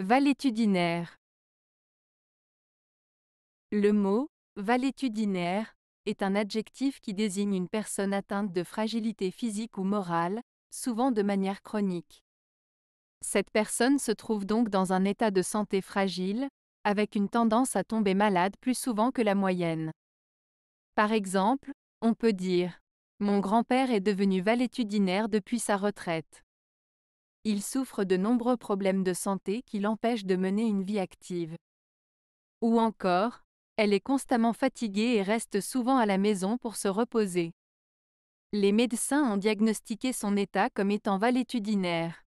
Valétudinaire Le mot valétudinaire est un adjectif qui désigne une personne atteinte de fragilité physique ou morale, souvent de manière chronique. Cette personne se trouve donc dans un état de santé fragile, avec une tendance à tomber malade plus souvent que la moyenne. Par exemple, on peut dire ⁇ Mon grand-père est devenu valétudinaire depuis sa retraite ⁇ il souffre de nombreux problèmes de santé qui l'empêchent de mener une vie active. Ou encore, elle est constamment fatiguée et reste souvent à la maison pour se reposer. Les médecins ont diagnostiqué son état comme étant valétudinaire.